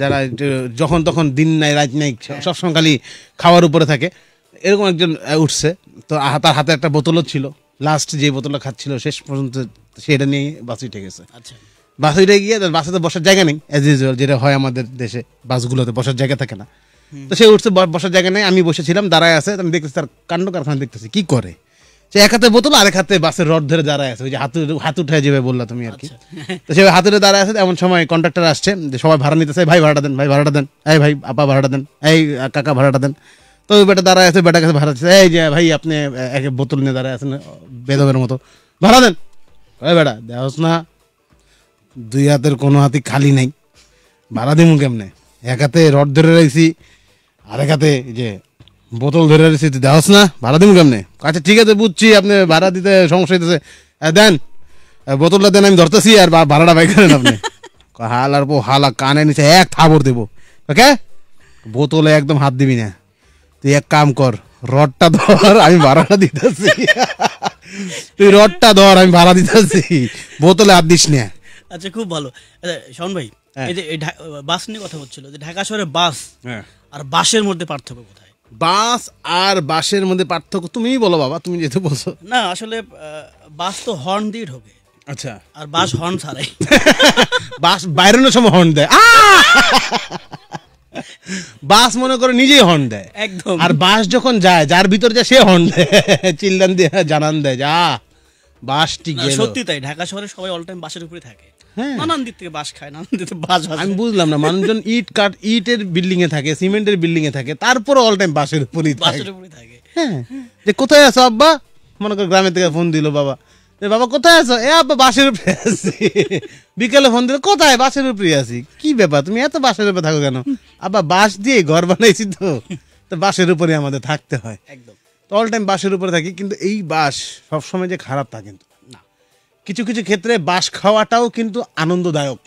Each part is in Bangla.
যারা যখন তখন দিন নাই রাত নাই হ্যাঁ। সবসময় খালি খাওয়ার উপরে থাকে এরকম একজন উঠছে তো তার হাতে একটা বোতলও ছিল লাস্ট যে বোতলটা খাচ্ছিল শেষ পর্যন্ত সেটা নিয়ে বাস উঠে গেছে আচ্ছা বাস উঠে গিয়ে বাসে তো বসার জায়গা নেই অ্যাজ ইউজুয়াল যেটা হয় আমাদের দেশে বাসগুলোতে বসার জায়গা থাকে না তো সে উঠছে বসার জায়গা নেই আমি বসেছিলাম দাঁড়ায় আছে আমি দেখতেছি তার কাণ্ড কারখানা দেখতেছি কি করে সে এক হাতে বোতল আর এক হাতে বাসের রড ধরে দাঁড়ায় আছে ওই যে হাতু হাত উঠে যাবে বললা তুমি আর কি আচ্ছা। তো সে হাতুরে দাঁড়ায় আছে এমন সময় কন্ডাক্টর আসছে যে সবাই ভাড়া নিতেছে ভাই ভাড়াটা দেন ভাই ভাড়াটা দেন এই ভাই আপা ভাড়াটা দেন এই কাকা ভাড়াটা দেন তো ওই বেটা দাঁড়ায় আছে বেটা কাছে ভাড়া এই যে ভাই আপনি এক বোতল নিয়ে দাঁড়ায় আছেন বেদবের মতো ভাড়া দেন ওই বেটা দেওস না দুই হাতের কোনো হাতি খালি নাই ভাড়া দিমু কেমনে এক হাতে রড ধরে রয়েছি আর এক হাতে যে বোতল ধরে রয়েছে দেওয়াস না ভাড়া দিন কেমনে আচ্ছা ঠিক আছে বুঝছি আপনি ভাড়া দিতে সমস্যা হইতেছে দেন বোতলটা দেন আমি ধরতেছি আর ভাড়াটা বাই করেন আপনি হাল আর হাল কানে নিচে এক থাবর দেবো ওকে বোতলে একদম হাত দিবি না তুই এক কাম কর রডটা ধর আমি ভাড়াটা দিতেছি তুই রডটা ধর আমি ভাড়া দিতেছি বোতলে হাত দিস না আচ্ছা খুব ভালো শোন ভাই হ্যাঁ। এই যে বাস নিয়ে কথা বলছিল যে ঢাকা শহরে বাস হ্যাঁ। আর বাসের মধ্যে পার্থক্য কোথায় বাস আর বাসের মধ্যে পার্থক্য তুমি বলো বাবা তুমি যেহেতু বলছো না আসলে বাস তো হর্ন দিয়ে ঢোকে আচ্ছা আর বাস হর্ন ছাড়াই বাস বাইরের সময় হর্ন দেয় বাস মনে করে নিজেই হর্ন দেয় একদম আর বাস যখন যায় যার ভিতর যায় সে হর্ন দেয় চিল্লান দিয়ে জানান দেয় যা বাসটি সত্যি তাই ঢাকা শহরে সবাই অল টাইম বাসের উপরে থাকে হ্যাঁ। সিমেন্টের বিল্ডিং থাকে তারপরে হ্যাঁ। কোথায় গ্রামের থেকে ফোন কোথায় আছো এ আব্বা বাসের উপরে বিকেলে ফোন দিল কোথায় বাসের উপরে আছি কি ব্যাপার তুমি এত বাসের উপরে থাকো কেন আব্বা বাস দিয়ে ঘর বানাইছি তো তো বাসের উপরে আমাদের থাকতে হয় একদম অল টাইম বাসের উপরে থাকি কিন্তু এই বাস সবসময় যে খারাপ থাকে কিন্তু কিছু কিছু ক্ষেত্রে বাস খাওয়াটাও কিন্তু আনন্দদায়ক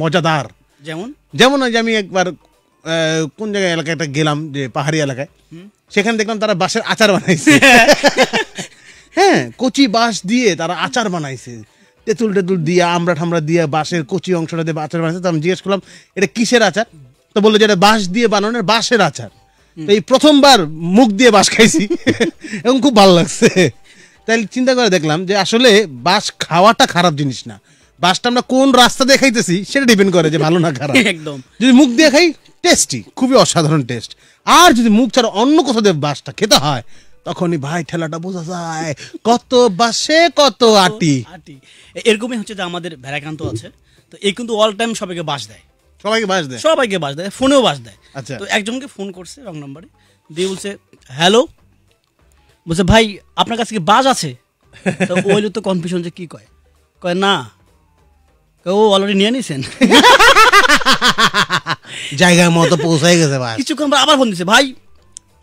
মজাদার যেমন যেমন ওই যে আমি একবার কোন জায়গায় এলাকায় একটা গেলাম যে পাহাড়ি এলাকায় সেখানে দেখলাম তারা বাসের আচার বানাইছে হ্যাঁ কচি বাঁশ দিয়ে তারা আচার বানাইছে তেঁতুল টেতুল দিয়ে আমরা ঠামড়া দিয়ে বাঁশের কচি অংশটা দিয়ে আচার বানাইছে তো আমি জিজ্ঞেস করলাম এটা কিসের আচার তো বললো যে এটা বাঁশ দিয়ে বানানোর বাঁশের আচার তো এই প্রথমবার মুখ দিয়ে বাঁশ খাইছি এবং খুব ভালো লাগছে তাহলে চিন্তা করে দেখলাম যে আসলে বাস খাওয়াটা খারাপ জিনিস না বাসটা আমরা কোন রাস্তা দিয়ে খাইতেছি সেটা ডিপেন্ড করে যে ভালো না খারাপ একদম যদি মুখ দিয়ে খাই টেস্টি খুবই অসাধারণ টেস্ট আর যদি মুখ ছাড়া অন্য কোথাও দিয়ে বাসটা খেতে হয় তখনই ভাই ঠেলাটা বোঝা যায় কত বাসে কত আটি আটি এরকমই হচ্ছে যে আমাদের ভেড়াকান্ত আছে তো এই কিন্তু অল টাইম সবাইকে বাস দেয় সবাইকে বাস দেয় সবাইকে বাস দেয় ফোনেও বাস দেয় আচ্ছা তো একজনকে ফোন করছে রং নম্বরে দিয়ে বলছে হ্যালো বলছে ভাই আপনার কাছে কি বাজ আছে তো তো কনফিউশন যে কি কয় কয় না ও অলরেডি নিয়ে নিছেন জায়গার মতো পৌঁছাই গেছে ভাই কিছুক্ষণ আবার ফোন দিছে ভাই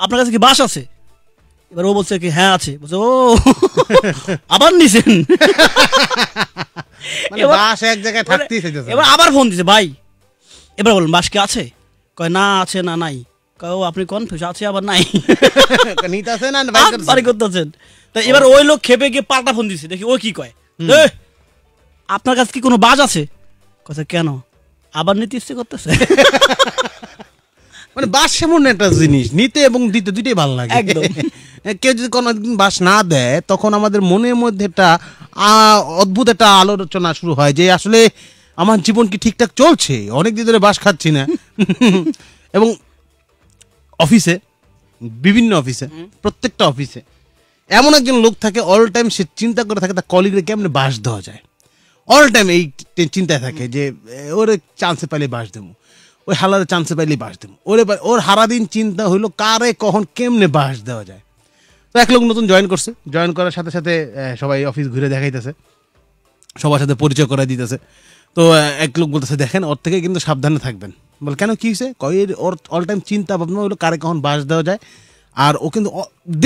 আপনার কাছে কি বাস আছে এবার ও বলছে কি হ্যাঁ আছে বলছে ও আবার নিছেন মানে বাস এক জায়গায় মানে থাকতেই এবার আবার ফোন দিছে ভাই এবার বলুন বাস কি আছে কয় না আছে না নাই কাও আপনি কনফিউজ আছে আবার নাই নিতাছেন আর বাইর বাড়ি করতেছেন তা এবার ওই লোক খেপে গিয়ে পাল্টা ফোন দিছে দেখি ও কি কয় আপনার কাছে কি কোনো বাজ আছে কথা কেন আবার নিতে ইচ্ছে করতেছে মানে বাস সেমন একটা জিনিস নিতে এবং দিতে দুইটাই ভালো লাগে কেউ যদি কোনো বাস না দেয় তখন আমাদের মনের মধ্যে একটা অদ্ভুত একটা আলোচনা শুরু হয় যে আসলে আমার জীবন কি ঠিকঠাক চলছে অনেক দিন ধরে বাস খাচ্ছি না এবং অফিসে বিভিন্ন অফিসে প্রত্যেকটা অফিসে এমন একজন লোক থাকে অল টাইম সে চিন্তা করে থাকে তার কলিগের কেমন বাস দেওয়া যায় অল টাইম এই চিন্তায় থাকে যে ওরে চান্সে পাইলে বাস দেবো ওই হালার চান্সে পাইলে বাস দেবো ওরে ওর হারাদিন চিন্তা হইলো কারে কখন কেমনে বাস দেওয়া যায় তো এক লোক নতুন জয়েন করছে জয়েন করার সাথে সাথে সবাই অফিস ঘুরে দেখাইতেছে সবার সাথে পরিচয় করাই দিতেছে তো এক লোক বলতেছে দেখেন ওর থেকে কিন্তু সাবধানে থাকবেন বলে কেন কি হয়েছে কয় ওর অল টাইম চিন্তা ভাবনা হলো কারে কখন বাস দেওয়া যায় আর ও কিন্তু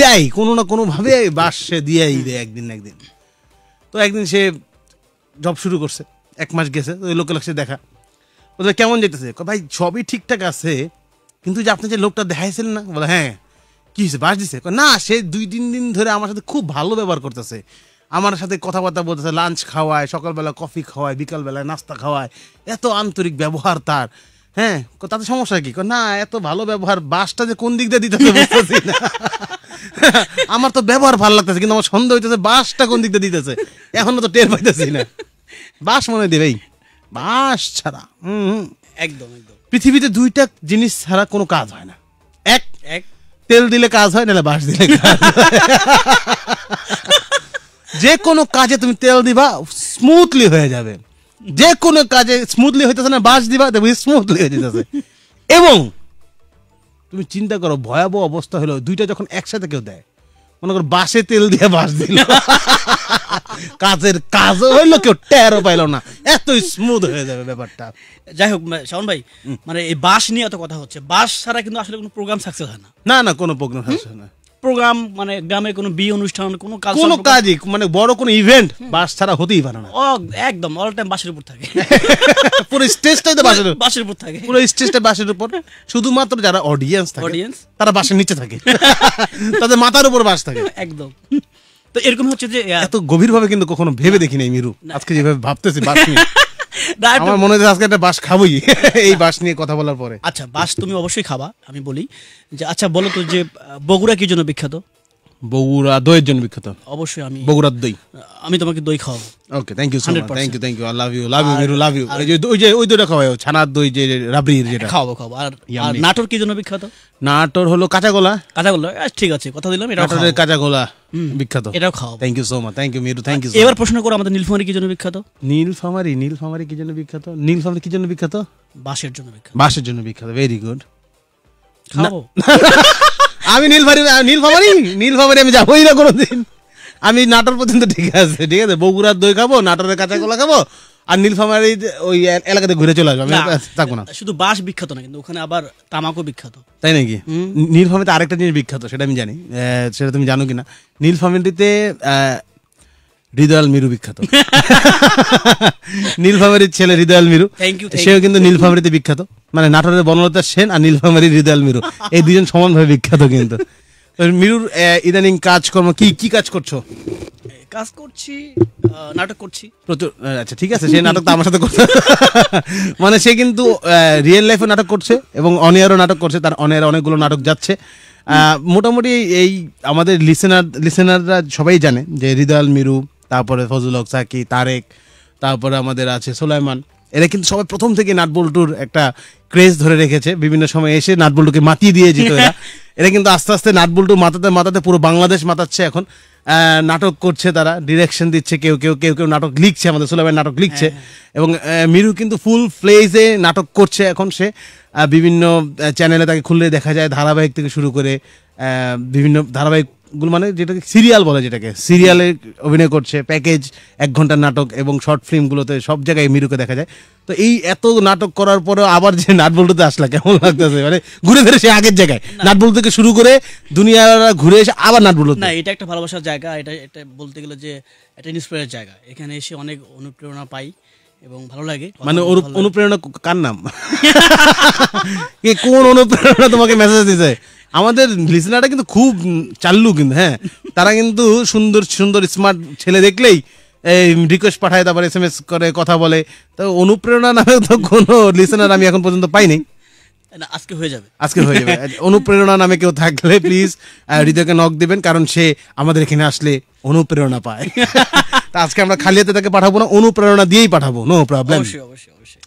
দেয় কোনো না কোনোভাবে বাস সে দিয়েই দেয় একদিন একদিন তো একদিন সে জব শুরু করছে এক মাস গেছে ওই লোকের সে দেখা বলে কেমন যেতেছে ভাই সবই ঠিকঠাক আছে কিন্তু যে আপনি যে লোকটা দেখাইছিলেন না বলে হ্যাঁ কী হয়েছে বাস দিছে না সে দুই তিন দিন ধরে আমার সাথে খুব ভালো ব্যবহার করতেছে আমার সাথে কথাবার্তা বলতেছে লাঞ্চ খাওয়ায় সকালবেলা কফি খাওয়ায় বিকালবেলায় নাস্তা খাওয়ায় এত আন্তরিক ব্যবহার তার হ্যাঁ তাতে সমস্যা কি না এত ভালো ব্যবহার বাসটা যে কোন দিক দিয়ে দিতে হবে আমার তো ব্যবহার ভালো লাগতেছে কিন্তু আমার সন্দেহ হইতেছে বাসটা কোন দিক দিয়ে দিতেছে এখনো তো টের পাইতেছি না বাস মনে দেবেই বাস ছাড়া হুম একদম একদম পৃথিবীতে দুইটা জিনিস ছাড়া কোনো কাজ হয় না এক এক তেল দিলে কাজ হয় নাহলে বাস দিলে যে কোনো কাজে তুমি তেল দিবা স্মুথলি হয়ে যাবে যে কোনো কাজে স্মুথলি হইতেছে না বাস দিবা দেখবি স্মুথলি হইতেছে এবং তুমি চিন্তা করো ভয়াবহ অবস্থা হলো দুইটা যখন একসাথে কেউ দেয় মনে করো বাসে তেল দিয়ে বাস দিল কাজের কাজ হইলো কেউ টেরও পাইল না এত স্মুথ হয়ে যাবে ব্যাপারটা যাই হোক শাওন ভাই মানে এই বাস নিয়ে এত কথা হচ্ছে বাস ছাড়া কিন্তু আসলে কোনো প্রোগ্রাম সাকসেস হয় না না না কোনো প্রোগ্রাম সাকসেস হয় না প্রোগ্রাম মানে গ্রামে কোনো বিয়ে অনুষ্ঠান কোনো কাজ কোনো কাজই মানে বড় কোনো ইভেন্ট বাস ছাড়া হতেই পারে না ও একদম অল টাইম বাসের উপর থাকে পুরো স্টেজটাই তো বাসের বাসের উপর থাকে পুরো স্টেজটা বাসের উপর শুধুমাত্র যারা অডিয়েন্স থাকে অডিয়েন্স তারা বাসের নিচে থাকে তাদের মাথার উপর বাস থাকে একদম তো এরকম হচ্ছে যে এত গভীরভাবে কিন্তু কখনো ভেবে দেখিনি মিরু আজকে যেভাবে ভাবতেছি বাস নিয়ে আমার মনে হচ্ছে আজকে একটা বাস খাবোই এই বাস নিয়ে কথা বলার পরে আচ্ছা বাস তুমি অবশ্যই খাবা আমি বলি যে আচ্ছা বলো তো যে বগুড়া কি জন্য বিখ্যাত বগুড়া দইয়ের জন্য বিখ্যাত অবশ্যই আমি বগুড়ার দই আমি তোমাকে দই খাওয়াবো okay thank you so much thank you thank you I love you love you Miru love you এই ওই যে ওই দইটা খাওয়াও ছানার দই যে রাবড়ি যেটা খাওয়াবো খাওয়াবো আর নাটোর কি জন্য বিখ্যাত নাটোর হলো কাঁচা গোলা কাঁচা গোলা ঠিক আছে কথা দিলাম এটা নাটোরের কাঁচা গোলা বিখ্যাত এটাও খাও thank you so much thank you Miru thank you এবার প্রশ্ন করো আমাদের নীলফামারি কি জন্য বিখ্যাত নীলফামারি নীলফামারি কি জন্য বিখ্যাত নীলফামারি কি জন্য বিখ্যাত বাঁশের জন্য বিখ্যাত বাঁশের জন্য বিখ্যাত ভেরি গুড খাবো আমি নীলফারি নীল নীলফামারি আমি যাবোই না কোনো দিন আমি নাটোর পর্যন্ত ঠিক আছে ঠিক আছে বগুড়ার দই খাবো নাটোরের কাঁচা কলা খাবো আর নীলফামারি ওই এলাকাতে ঘুরে চলে আসবে আমি থাকবো না শুধু বাঁশ বিখ্যাত না কিন্তু ওখানে আবার তামাকও বিখ্যাত তাই নাকি নীলফামারিতে আরেকটা জিনিস বিখ্যাত সেটা আমি জানি সেটা তুমি জানো কিনা নীলফামারিতে হৃদয়াল মিরু বিখ্যাত নীলফামারির ছেলে হৃদয়াল মিরু সেও কিন্তু নীলফামারিতে বিখ্যাত মানে নাটোরের বনলতা সেন আর নীলফামারির হৃদয়াল মিরু এই দুজন সমানভাবে বিখ্যাত কিন্তু মিরুর ইদানিং কাজকর্ম কি কি কাজ করছো কাজ করছি নাটক করছি প্রচুর আচ্ছা ঠিক আছে সে নাটক তো আমার সাথে করছে মানে সে কিন্তু রিয়েল লাইফে নাটক করছে এবং অন নাটক করছে তার অনিয়ার অনেকগুলো নাটক যাচ্ছে মোটামুটি এই আমাদের লিসেনার লিসেনাররা সবাই জানে যে হৃদয়াল মিরু তারপরে ফজল হক সাকি তারেক তারপরে আমাদের আছে সোলাইমান এরা কিন্তু সবাই প্রথম থেকে নাটবল্টুর একটা ক্রেজ ধরে রেখেছে বিভিন্ন সময় এসে নাটবল্টুকে মাতিয়ে দিয়ে যেত এরা এরা কিন্তু আস্তে আস্তে নাটবল্টু মাতাতে মাতাতে পুরো বাংলাদেশ মাতাচ্ছে এখন নাটক করছে তারা ডিরেকশন দিচ্ছে কেউ কেউ কেউ কেউ নাটক লিখছে আমাদের সোলাইমান নাটক লিখছে হ্যাঁ, হ্যাঁ। এবং মিরু কিন্তু ফুল ফ্লেজে নাটক করছে এখন সে বিভিন্ন চ্যানেলে তাকে খুললে দেখা যায় ধারাবাহিক থেকে শুরু করে বিভিন্ন ধারাবাহিক মানে যেটাকে সিরিয়াল বলে যেটাকে সিরিয়ালে অভিনয় করছে প্যাকেজ এক ঘন্টার নাটক এবং শর্ট ফিল্মগুলোতে সব জায়গায় মিরুকে দেখা যায় তো এই এত নাটক করার পরে আবার যে নাটবল্টুতে আসলা কেমন লাগতেছে মানে ঘুরে ফিরে সে আগের জায়গায় নাটবল্টু থেকে শুরু করে দুনিয়ারা ঘুরে এসে আবার নাটবল্টু না এটা একটা ভালোবাসার জায়গা এটা এটা বলতে গেলে যে একটা ইন্সপায়ার জায়গা এখানে এসে অনেক অনুপ্রেরণা পাই এবং ভালো লাগে মানে অনুপ্রেরণা কার নাম কোন অনুপ্রেরণা তোমাকে মেসেজ দিতে আমাদের লিসনারটা কিন্তু খুব চাল্লু কিন্তু হ্যাঁ তারা কিন্তু সুন্দর সুন্দর স্মার্ট ছেলে দেখলেই রিকোয়েস্ট পাঠায় তারপর এস এম এস করে কথা বলে তো অনুপ্রেরণা নামে তো কোনো লিসনার আমি এখন পর্যন্ত পাইনি আজকে হয়ে যাবে আজকে হয়ে যাবে অনুপ্রেরণা নামে কেউ থাকলে প্লিজ হৃদয়কে নক দেবেন কারণ সে আমাদের এখানে আসলে অনুপ্রেরণা পায় তা আজকে আমরা খালি হাতে তাকে পাঠাবো না অনুপ্রেরণা দিয়েই পাঠাবো নো প্রবলেম অবশ্যই অবশ্যই অবশ্যই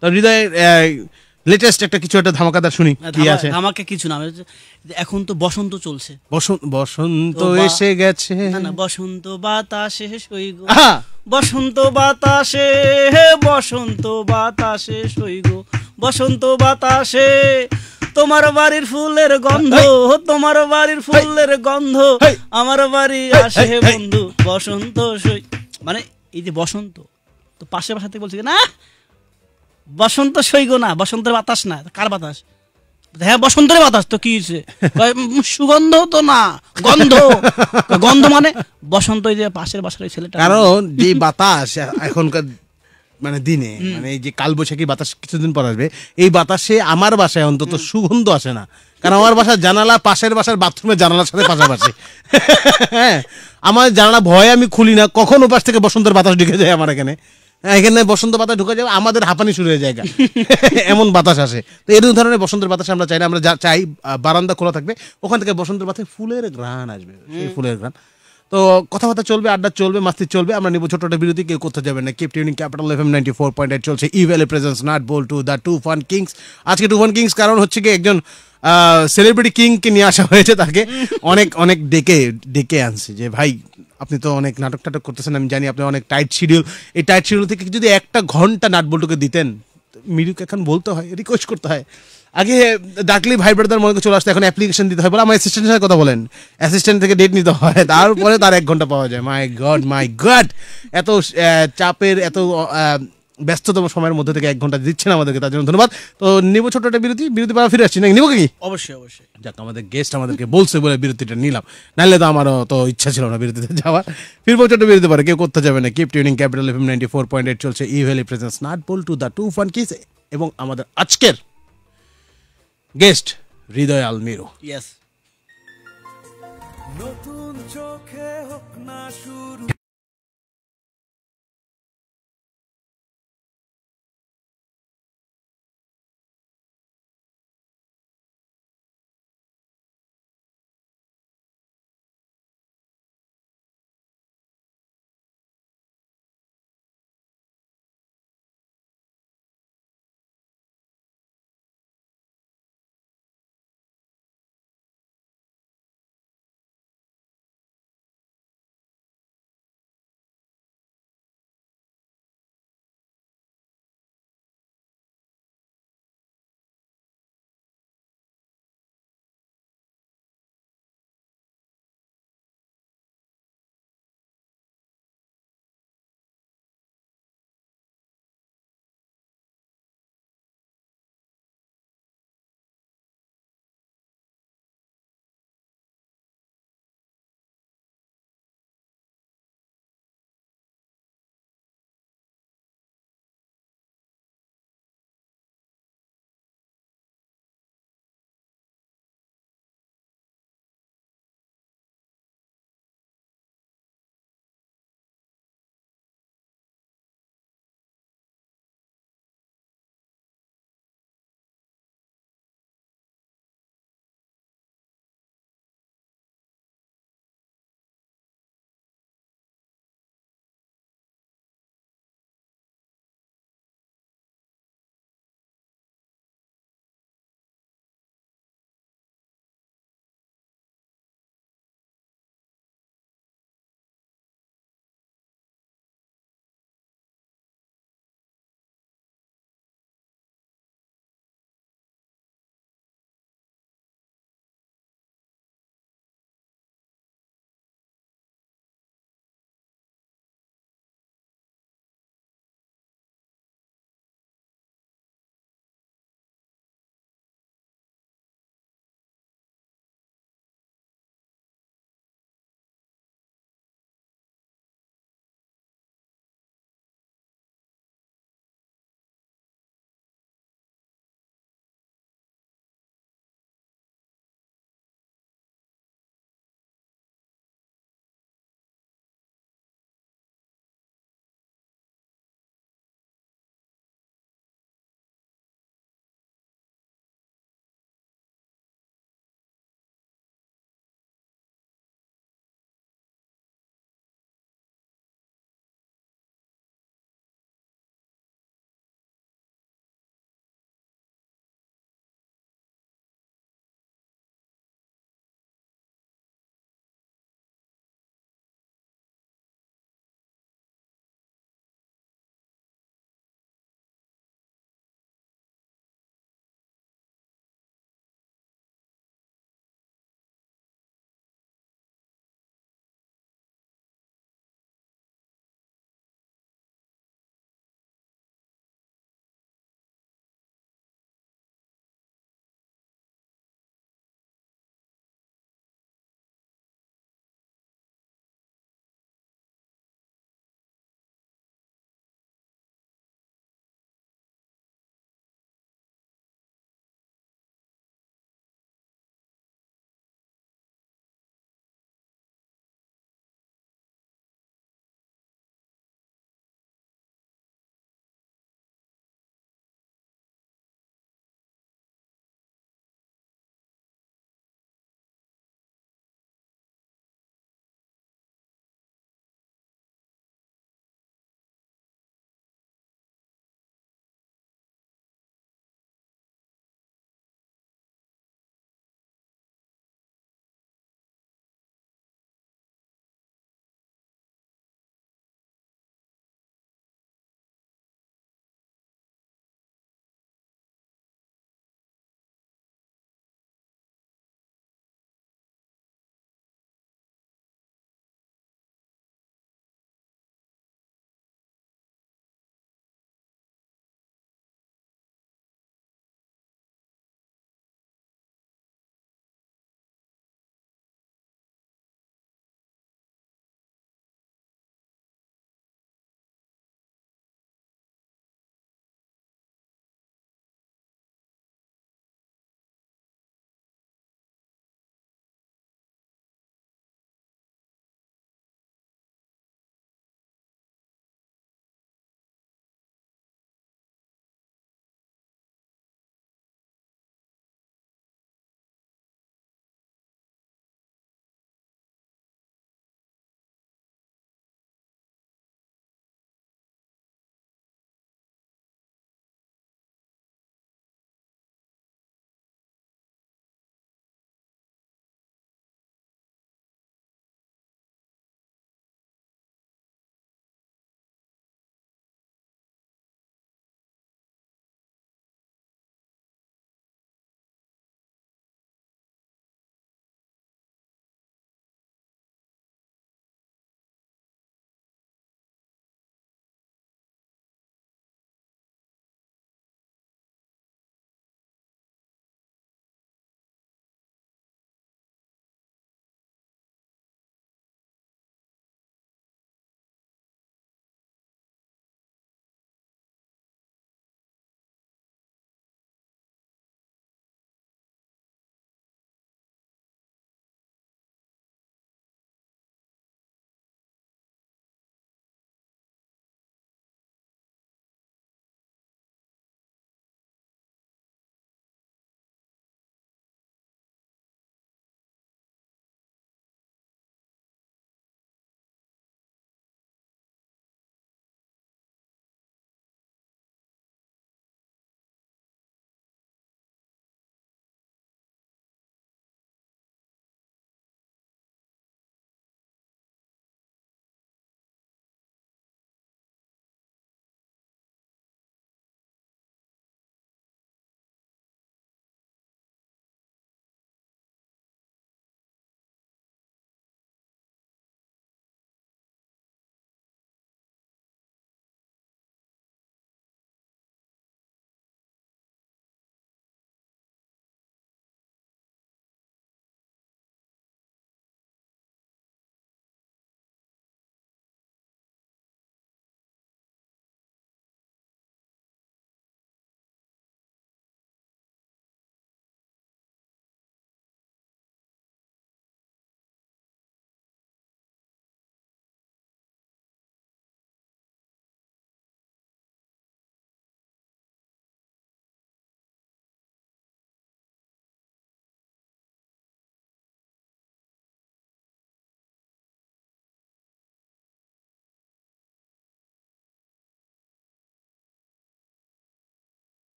তো হৃদয় লেটেস্ট একটা কিছু একটা ধামাকাদার শুনি কি আছে আমাকে কিছু না মানে এখন তো বসন্ত চলছে বসন্ত বসন্ত এসে গেছে না না বসন্ত বাতাসে সইগো বসন্ত বাতাসে হে বসন্ত বাতাসে সইগো বসন্ত বাতাসে তোমার বাড়ির ফুলের গন্ধ তোমার বাড়ির ফুলের গন্ধ আমার বাড়ি আসে বন্ধু বসন্ত সই মানে এই যে বসন্ত তো পাশে বাসা থেকে বলছে না বসন্ত সৈগ না বসন্তের বাতাস না কার বাতাস হ্যাঁ বসন্তের বাতাস তো কি হয়েছে সুগন্ধ তো না গন্ধ গন্ধ মানে বসন্ত ওই যে পাশের বাসার ওই ছেলেটা কারণ যে বাতাস এখনকার মানে দিনে মানে এই যে কাল বৈশাখী বাতাস কিছুদিন পর আসবে এই বাতাসে আমার বাসায় অন্তত সুগন্ধ আসে না কারণ আমার বাসার জানালা পাশের বাসার বাথরুমে জানালার সাথে পাশাপাশি হ্যাঁ আমার জানালা ভয়ে আমি খুলি না কখন ওপাশ থেকে বসন্তের বাতাস ঢুকে যায় আমার এখানে এখানে বসন্ত বাতাস ঢুকে যাবে আমাদের হাঁপানি শুরু হয়ে যায় এমন বাতাস আসে তো এরকম ধরনের বসন্তের বাতাস আমরা চাই না আমরা চাই বারান্দা খোলা থাকবে ওখান থেকে বসন্তের বাতাসে ফুলের গ্রান আসবে সেই ফুলের গ্রান তো কথাবার্তা চলবে আড্ডা চলবে মাস্তি চলবে আমরা নিব ছোট বিরতি কেউ করতে যাবে না keep tuning capital F M ninety four point eight চলছে evil presence nut ball to the two fun Kings আজকে টু ফান কিংস কারণ হচ্ছে কি একজন সেলিব্রিটি কিংকে নিয়ে আসা হয়েছে তাকে অনেক অনেক ডেকে ডেকে আনছে যে ভাই আপনি তো অনেক নাটক টাটক করতেছেন আমি জানি আপনি অনেক টাইট শিডিউল এই টাইট শিডিউল থেকে যদি একটা ঘন্টা নাটবল্টুকে দিতেন মিরুকে এখন বলতে হয় রিকোয়েস্ট করতে হয় আগে ডাকলে ভাই ব্রাদার মনে চলে আসতো এখন অ্যাপ্লিকেশন দিতে হয় বলে আমার অ্যাসিস্ট্যান্টের সাথে কথা বলেন অ্যাসিস্ট্যান্ট থেকে ডেট নিতে হয় তারপরে তার এক ঘন্টা পাওয়া যায় মাই গড মাই গড এত চাপের এত ব্যস্ততম সময়ের মধ্যে থেকে এক ঘন্টা দিচ্ছেন আমাদেরকে তার জন্য ধন্যবাদ তো নিব ছোট একটা বিরতি বিরতি পাওয়া ফিরে আসছি নাকি নিব কি অবশ্যই অবশ্যই যাক আমাদের গেস্ট আমাদেরকে বলছে বলে বিরতিটা নিলাম নাহলে তো আমারও তো ইচ্ছা ছিল না বিরতিতে যাওয়ার ফিরবো ছোট বিরতি পারে কেউ করতে যাবে না keep tuning capital F M ninety four point eight চলছে ইভেলি presents nut ball to the two fun kiss এবং আমাদের আজকের গেস্ট হৃদয় আলমিরো yes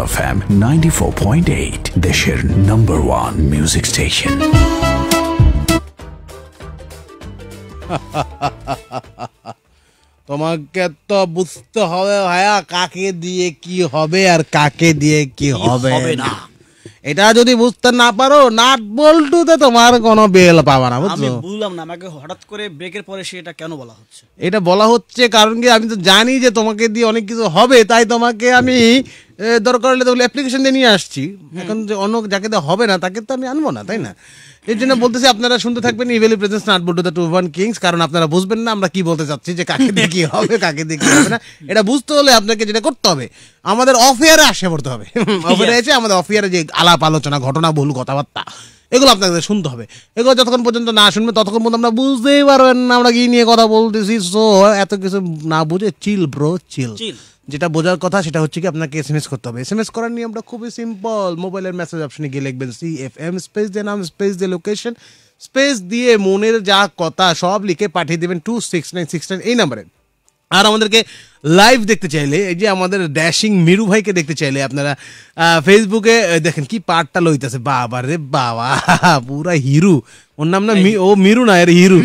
Rezaul F M ninety দেশের নাম্বার ওয়ান মিউজিক স্টেশন তোমাকে তো বুঝতে হবে ভাইয়া কাকে দিয়ে কি হবে আর কাকে দিয়ে কি হবে না এটা যদি বুঝতে না পারো নাট বল্টুতে তোমার কোনো বেল পাবা না বুঝছো বুঝলাম না আমাকে হঠাৎ করে ব্রেকের পরে সেটা কেন বলা হচ্ছে এটা বলা হচ্ছে কারণ কি আমি তো জানি যে তোমাকে দিয়ে অনেক কিছু হবে তাই তোমাকে আমি দরকার হলে তাহলে অ্যাপ্লিকেশন দিয়ে নিয়ে আসছি এখন যে অন্য যাকে দেওয়া হবে না তাকে তো আমি আনবো না তাই না এর জন্য বলতেছি আপনারা শুনতে থাকবেন Evaly presents nut the two fun kings কারণ আপনারা বুঝবেন না আমরা কি বলতে চাচ্ছি যে কাকে দিয়ে হবে কাকে দিয়ে হবে না এটা বুঝতে হলে আপনাকে যেটা করতে হবে আমাদের অফেয়ারে আসে পড়তে হবে অফেয়ারে এসে আমাদের অফেয়ারে যে আলাপ আলোচনা ঘটনা ভুল কথাবার্তা এগুলো আপনাদের শুনতে হবে এগুলো যতক্ষণ পর্যন্ত না শুনবে ততক্ষণ পর্যন্ত আমরা বুঝতেই পারবেন না আমরা কি নিয়ে কথা বলতেছি সো এত কিছু না বুঝে চিল ব্রো চিল যেটা বোঝার কথা সেটা হচ্ছে কি আপনাকে এস এম এস করতে হবে এস এম এস করার নিয়মটা খুবই সিম্পল মোবাইলের মেসেজ অপশনে গিয়ে লিখবেন সি এফ এম স্পেস দিয়ে নাম স্পেস দিয়ে লোকেশন স্পেস দিয়ে মনের যা কথা সব লিখে পাঠিয়ে দেবেন two six nine six nine এই নাম্বারে আর আমাদেরকে লাইভ দেখতে চাইলে এই যে আমাদের ড্যাশিং মিরু ভাইকে দেখতে চাইলে আপনারা ফেসবুকে দেখেন কি পার্টটা লইতেছে বাবা রে বাবা পুরা হিরু ওর নাম না ও মিরু না এর hero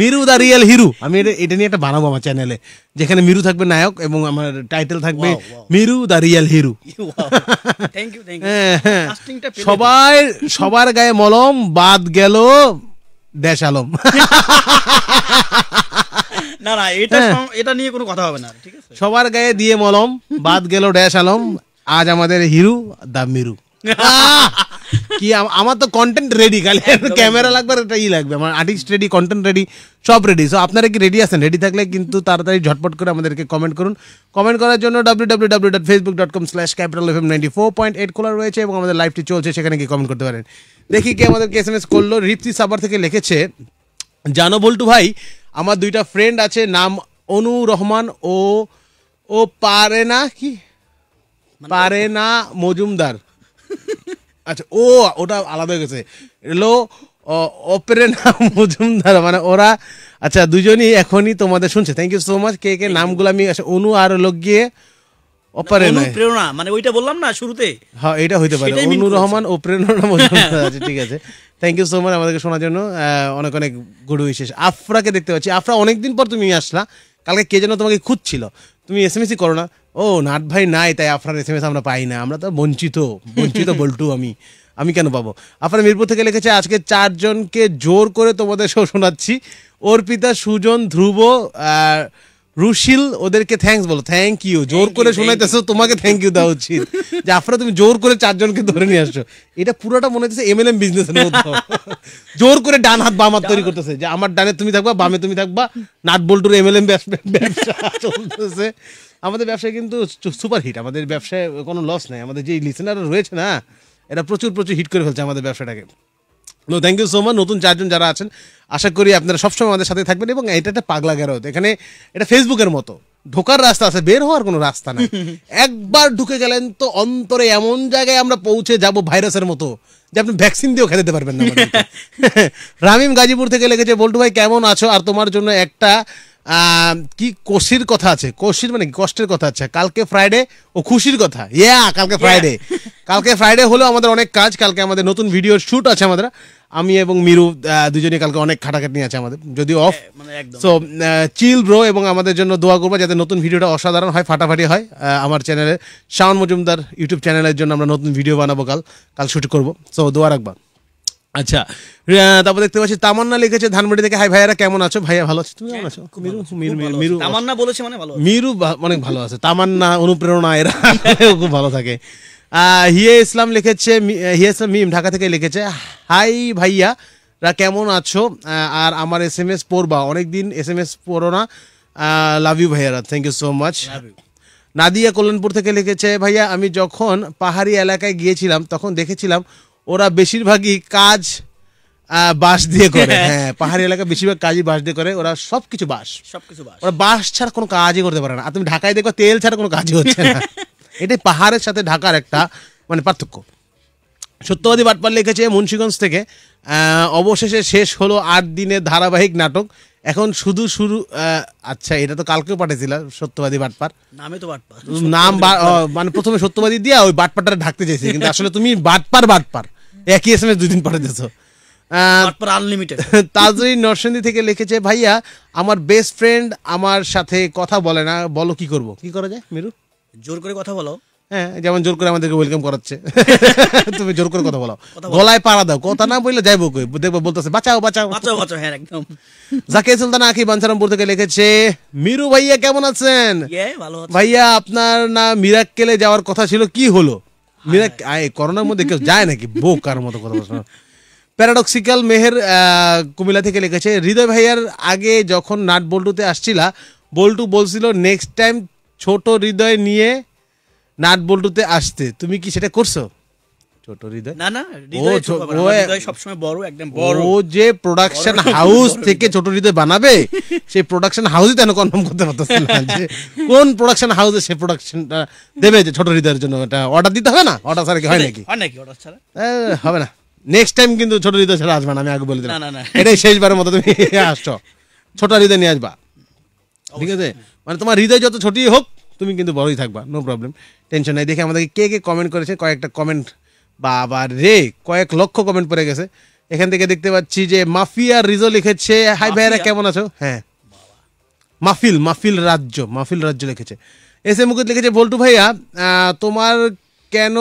Miru the real hero আমি এটা নিয়ে একটা বানাবো আমার চ্যানেলে যেখানে মিরু থাকবে নায়ক এবং আমার টাইটেল থাকবে মিরু দা রিয়েল হিরু হ্যাঁ, হ্যাঁ। সবাই সবার গায়ে মলম বাদ গেল দেশ আলম না না এটা হ্যাঁ। এটা নিয়ে কোনো কথা হবে না ঠিক আছে সবার গায়ে দিয়ে মলম বাদ গেল ড্যাশ আলম আজ আমাদের হিরু দা মিরু কি আমার তো কন্টেন্ট রেডি খালি ক্যামেরা লাগবে আর এটা ই লাগবে আমার আর্টিস্ট রেডি কন্টেন্ট রেডি সব রেডি সো আপনারা কি রেডি আছেন রেডি থাকলে কিন্তু তাড়াতাড়ি ঝটপট করে আমাদেরকে কমেন্ট করুন কমেন্ট করার জন্য W W W dot Facebook dot com slash capital F M ninety four point eight খোলা রয়েছে এবং আমাদের লাইভটি চলছে সেখানে গিয়ে কমেন্ট করতে পারেন দেখি কি আমাদের এস এম এস করলো রিপ্তি সাবার থেকে লিখেছে জানো বল্টু ভাই আমার দুইটা ফ্রেন্ড আছে নাম অনু রহমান ও ও পারে না কি মানে পারে না মজুমদার আচ্ছা ও ওটা আলাদা হয়ে গেছে এলো অপেরেনা মজুমদার মানে ওরা আচ্ছা দুজনই এখনই তোমাদের শুনছে থ্যাংক ইউ সো মাচ কে কে নামগুলো আমি আচ্ছা, অনু আর লোক গিয়ে অপেরেনা প্রেরণা মানে ওইটা বললাম না শুরুতে হ্যাঁ এটা হইতে পারে অনু রহমান ও প্রেরণা মজুমদার আচ্ছা ঠিক আছে থ্যাংক ইউ সো মাচ আমাদেরকে শোনার জন্য অনেক অনেক গুড উইশেষ আফরাকে দেখতে পাচ্ছি আফরা অনেকদিন পর তুমি আসলা কালকে কে যেন তোমাকে খুঁজছিল তুমি এস এম এসই করো না ও নাট ভাই নাই তাই আপনার এস এম এস আমরা পাই না আমরা তো বঞ্চিত বঞ্চিত বল্টু আমি আমি কেন পাবো আপনার মিরপুর থেকে লিখেছে আজকে চারজনকে জোর করে তোমাদের শো শোনাচ্ছি অর্পিতা সুজন ধ্রুব আর রুশিল ওদেরকে থ্যাঙ্কস বলো থ্যাংক ইউ জোর করে শোনাইতেছো তোমাকে থ্যাংক ইউ দেওয়া উচিত যে আফরা তুমি জোর করে চারজনকে ধরে নিয়ে আসছো এটা পুরোটা মনে হচ্ছে এম এল এম বিজনেস জোর করে ডান হাত বাম হাত তৈরি করতেছে যে আমার ডানে তুমি থাকবা বামে তুমি থাকবা নাট বল্টুর এমএলএম ব্যবসা চলতেছে আমাদের ব্যবসায় কিন্তু সুপার হিট আমাদের ব্যবসায় কোনো লস নাই আমাদের যে লিসেনার রয়েছে না এটা প্রচুর প্রচুর হিট করে ফেলছে আমাদের ব্যবসাটাকে no thank you so much নতুন চারজন যারা আছেন আশা করি আপনারা সবসময় আমাদের সাথে থাকবেন এবং এটা একটা পাগলা গেরোত এখানে এটা ফেসবুকের মতো ঢোকার রাস্তা আছে বের হওয়ার কোনো রাস্তা নাই একবার ঢুকে গেলেন তো অন্তরে এমন জায়গায় আমরা পৌঁছে যাব ভাইরাসের মতো যে আপনি ভ্যাকসিন দিয়েও খেতে পারবেন না রামিম গাজীপুর থেকে লেগেছে বল্টু ভাই কেমন আছো আর তোমার জন্য একটা কি কষির কথা আছে কোশির মানে কষ্টের কথা আছে কালকে ফ্রাইডে ও খুশির কথা ইয়া কালকে ফ্রাইডে কালকে ফ্রাইডে হলো আমাদের অনেক কাজ কালকে আমাদের নতুন ভিডিওর শ্যুট আছে আমাদের আমি এবং মিরু দুজনে কালকে অনেক খাটাখাটি আছে আমাদের যদিও অফ সো চিল ব্রো এবং আমাদের জন্য দোয়া করবো যাতে নতুন ভিডিওটা অসাধারণ হয় ফাটাফাটি হয় আমার চ্যানেলে শাওন মজুমদার ইউটিউব চ্যানেলের জন্য আমরা নতুন ভিডিও বানাবো কাল কাল শ্যুট করবো সো দোয়া রাখবা আচ্ছা তারপর দেখতে পাচ্ছি তামান্না লিখেছে ধানমন্ডি থেকে হাই ভাইয়ারা কেমন আছো ভাইয়া ভালো আছো তুমি কেমন আছো হ্যাঁ, মিরু মিরু তামান্না বলেছে মানে ভালো মিরু অনেক ভালো আছে তামান্না অনুপ্রেরণা এরা খুব ভালো থাকে হিয়ে ইসলাম লিখেছে হিয়া ইসলাম মিম ঢাকা থেকে লিখেছে হাই ভাইয়া রা কেমন আছো আর আমার এস এম এস পড়বা অনেকদিন এস এম এস পড়ো না লাভ ইউ ভাইয়ারা thank you so much Nadia Kalyanpur থেকে লিখেছে ভাইয়া আমি যখন পাহাড়ি এলাকায় গিয়েছিলাম তখন দেখেছিলাম ওরা বেশিরভাগই কাজ বাঁশ দিয়ে করে হ্যাঁ।, হ্যাঁ পাহাড়ি এলাকায় বেশিরভাগ কাজই বাঁশ দিয়ে করে ওরা সবকিছু বাঁশ সবকিছু বাঁশ ওরা বাঁশ ছাড়া কোনো কাজই করতে পারে না আর তুমি ঢাকায় দেখো তেল ছাড়া কোনো কাজই হচ্ছে না এটাই পাহাড়ের সাথে ঢাকার একটা মানে পার্থক্য সত্যবাদী বাটপাল লিখেছে মুন্সীগঞ্জ থেকে অবশেষে শেষ হলো আট দিনের ধারাবাহিক নাটক এখন শুধু শুরু আচ্ছা এটা তো কালকেও পাঠিয়েছিল সত্যবাদী বাটপার নামে তো বাটপার নাম মানে প্রথমে সত্যবাদী দিয়ে ওই বাটপারটা ঢাকতে চাইছি কিন্তু আসলে তুমি বাটপার বাটপার একই এস এম এস দুদিন পরে দিয়েছো তারপর আনলিমিটেড তাজরিন নরসিংদী থেকে লিখেছে ভাইয়া আমার বেস্ট ফ্রেন্ড আমার সাথে কথা বলে না বলো কি করব কি করা যায় মেরু জোর করে কথা বলো হ্যাঁ যেমন জোর করে আমাদেরকে ওয়েলকাম করাচ্ছে তুমি জোর করে কথা বলো গলায় পাড়া দাও কথা না বললে যাইব কই দেখবো বলতেছে বাঁচাও বাঁচাও বাঁচাও বাঁচাও হ্যাঁ একদম জাকিয়া সুলতানা আকি বাঞ্ছারামপুর থেকে লিখেছে মিরু ভাইয়া কেমন আছেন ইয়ে, ভাইয়া আপনার না মিরাক্কেলে যাওয়ার কথা ছিল কি হলো করোনার মধ্যে কেউ যায় নাকি বোকার মতো কথা বলছো প্যারাডক্সিক্যাল মেহের কুমিলা থেকে লিখেছে হৃদয় ভাইয়ার আগে যখন নাট বল্টুতে আসছিলা বল্টু বলছিল নেক্সট টাইম ছোট হৃদয় নিয়ে নাট বল্টুতে আসতে তুমি কি সেটা করছো ছোট হৃদয় না না সবসময় বড় একদম বড় ও যে প্রোডাকশন হাউস থেকে ছোট হৃদয় বানাবে সেই প্রোডাকশন হাউসই তেন কনফার্ম করতে পারতেছে না যে কোন প্রোডাকশন হাউসে সেই প্রোডাকশনটা দেবে যে ছোট হৃদয়ের জন্য এটা অর্ডার দিতে হবে না অর্ডার ছাড়া কি হয় নাকি হয় নাকি অর্ডার ছাড়া হবে না নেক্সট টাইম কিন্তু ছোট হৃদয় ছাড়া আসবে না আমি আগে বলে দিলাম এটাই শেষবারের মতো তুমি আসছো ছোট হৃদয় নিয়ে আসবা ঠিক আছে মানে তোমার হৃদয় যত ছোটই হোক তুমি কিন্তু বড়ই থাকবা নো প্রবলেম টেনশন নাই দেখে আমাদেরকে কে কে কমেন্ট করেছে কয়েকটা কমেন্ট বাবা রে কয়েক লক্ষ কমেন্ট পড়ে গেছে এখান থেকে দেখতে পাচ্ছি যে মাফিয়া রিজো লিখেছে হাই ভাইরা কেমন আছো হ্যাঁ মাহফিল মাহফিল রাজ্য মাহফিল রাজ্য লিখেছে এস এম মুকুদ লিখেছে বল্টু ভাইয়া তোমার কেন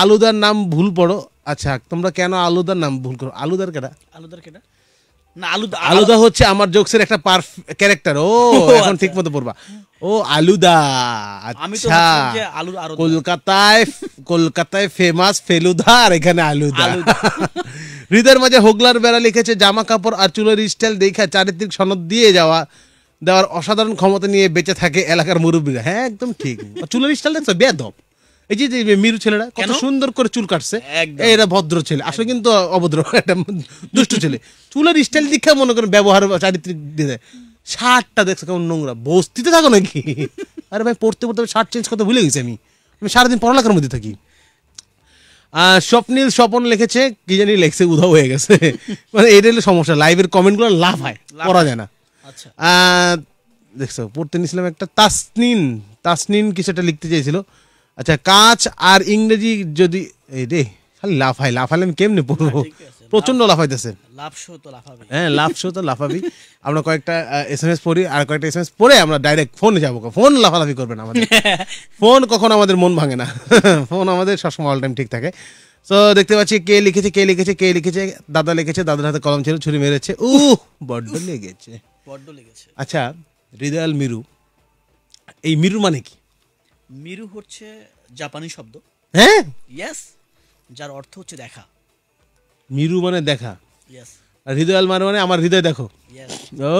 আলুদার নাম ভুল পড়ো আচ্ছা তোমরা কেন আলুদার নাম ভুল করো আলুদার কেটা আলুদার কেটা আলুদা হচ্ছে আমার জোকসের একটা পার্ফ ক্যারেক্টার ও এখন আচ্ছা। ঠিক মতো পড়বা ও আলুদা আচ্ছা কলকাতায় কলকাতায় ফেমাস ফেলুদা আর এখানে আলুদা হৃদয়ের মাঝে হোগলার বেড়া লিখেছে জামা কাপড় আর চুলের স্টাইল দেখা চারিত্রিক সনদ দিয়ে যাওয়া দেওয়ার অসাধারণ ক্ষমতা নিয়ে বেঁচে থাকে এলাকার মুরব্বীরা হ্যাঁ একদম ঠিক চুলের স্টাইল দেখছো বেদব এই যে মিরু ছেলেরা কত সুন্দর করে চুল কাটছে এরা ভদ্র ছেলে আসলে কিন্তু অভদ্র একটা দুষ্ট ছেলে চুলের স্টাইল দীক্ষা মনে করেন ব্যবহার চারিত্রিক দিয়ে শার্টটা দেখছো কেমন নোংরা বস্তিতে থাকো নাকি আরে ভাই পড়তে পড়তে শার্ট চেঞ্জ করতে ভুলে গেছি আমি আমি সারাদিন পড়ালেখার মধ্যে থাকি স্বপ্নীল স্বপন লিখেছে কি জানি লেখছে উধাও হয়ে গেছে মানে এটা হলো সমস্যা লাইভের কমেন্টগুলো লাভ হয় পড়া যায় না আচ্ছা দেখছো পড়তে নিয়েছিলাম একটা তাসনিন তাসনিন কিছু একটা লিখতে চেয়েছিল আচ্ছা কাঁচ আর ইংরেজি যদি এই রে খালি লাফাই লাফালে আমি কেমনে পড়বো হ্যাঁ, প্রচন্ড লাফাইতেছে হ্যাঁ শো তো লাফাবি আমরা কয়েকটা এস এম এস পড়ি আর কয়েকটা এস এম এস পড়ে আমরা ডাইরেক্ট ফোনে যাবো ফোন লাফালাফি করবেন আমাদের ফোন কখন আমাদের মন ভাঙে না ফোন আমাদের সবসময় অল টাইম ঠিক থাকে তো দেখতে পাচ্ছি কে লিখেছে কে লিখেছে কে লিখেছে দাদা লিখেছে দাদার হাতে কলম ছিল ছুরি মেরেছে উ বড্ড লেগেছে বড্ড লেগেছে আচ্ছা হৃদয়াল মিরু এই মিরু মানে কি মিরু হচ্ছে জাপানি শব্দ হ্যাঁ ইয়েস যার অর্থ হচ্ছে দেখা মিরু মানে দেখা ইয়েস হৃদয় আলমার মানে আমার হৃদয় দেখো ও